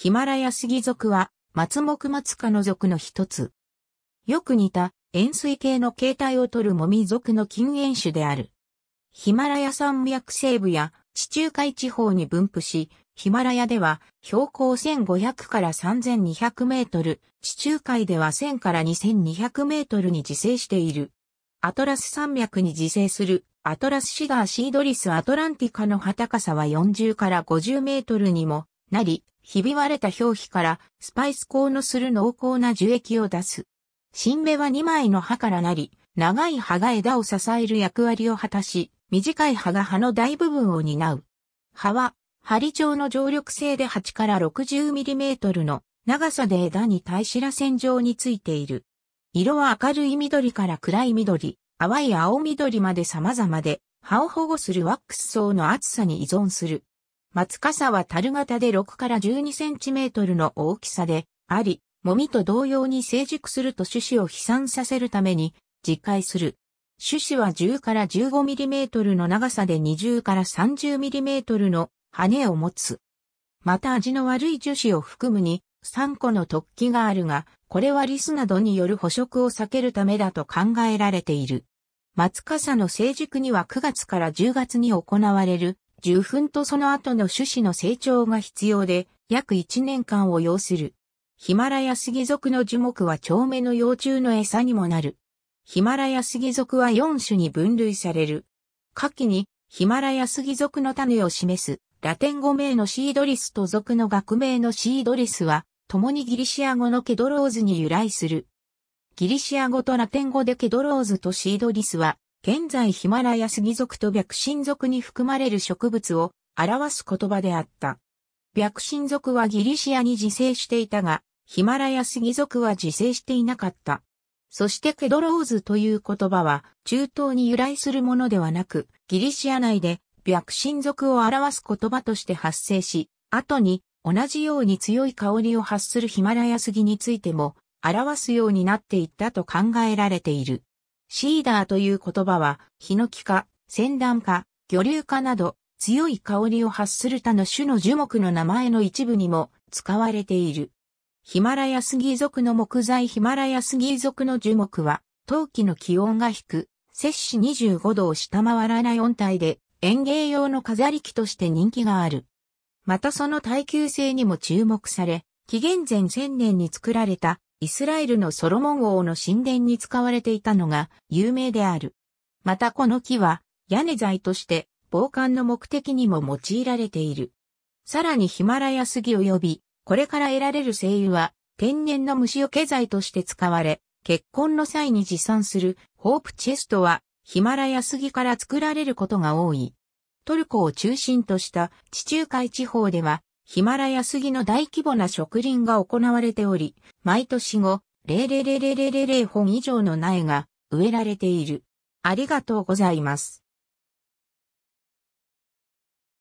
ヒマラヤスギ属は、松木松科の属の一つ。よく似た塩水系の形態をとるモミ属の近縁種である。ヒマラヤ山脈西部や地中海地方に分布し、ヒマラヤでは標高1500から3200メートル、地中海では1000から2200メートルに自生している。アトラス山脈に自生するアトラスシガーシードリスアトランティカの畑高さは40から50メートルにもなり、ひび割れた表皮からスパイス香のする濃厚な樹液を出す。新芽は2枚の葉からなり、長い葉が枝を支える役割を果たし、短い葉が葉の大部分を担う。葉は、針状の常緑性で8から 60mm の長さで枝に対しら線状についている。色は明るい緑から暗い緑、淡い青緑まで様々で、葉を保護するワックス層の厚さに依存する。松笠は樽型で6から12センチメートルの大きさであり、もみと同様に成熟すると種子を飛散させるために、自戒する。種子は10から15ミリメートルの長さで20から30ミリメートルの羽を持つ。また味の悪い樹脂を含むに3個の突起があるが、これはリスなどによる捕食を避けるためだと考えられている。松笠の成熟には9月から10月に行われる受粉とその後の種子の成長が必要で、約1年間を要する。ヒマラヤスギ族の樹木は長目の幼虫の餌にもなる。ヒマラヤスギ族は4種に分類される。下記にヒマラヤスギ族の種を示すラテン語名のシードリスと族の学名のシードリスは、共にギリシア語のケドローズに由来する。ギリシア語とラテン語でケドローズとシードリスは現在ヒマラヤスギ属と白神属に含まれる植物を表す言葉であった。白神属はギリシアに自生していたが、ヒマラヤスギ属は自生していなかった。そしてケドローズという言葉は中東に由来するものではなく、ギリシア内で白神属を表す言葉として発生し、後に同じように強い香りを発するヒマラヤスギについても表すようになっていったと考えられている。シーダーという言葉は、ヒノキ科、センダン科、魚流科など、強い香りを発する他の種の樹木の名前の一部にも使われている。ヒマラヤスギ属の木材ヒマラヤスギ属の樹木は、冬季の気温が低、く、摂氏25度を下回らない温帯で、園芸用の飾り木として人気がある。またその耐久性にも注目され、紀元前1000年に作られたイスラエルのソロモン王の神殿に使われていたのが有名である。またこの木は屋根材として防寒の目的にも用いられている。さらにヒマラヤ杉及び、これから得られる精油は天然の虫除け剤として使われ、結婚の際に持参するホープチェストはヒマラヤ杉から作られることが多い。トルコを中心とした地中海地方ではヒマラヤ杉の大規模な植林が行われており、毎年後、0 0 0 0レレ本以上の苗が植えられている。ありがとうございます。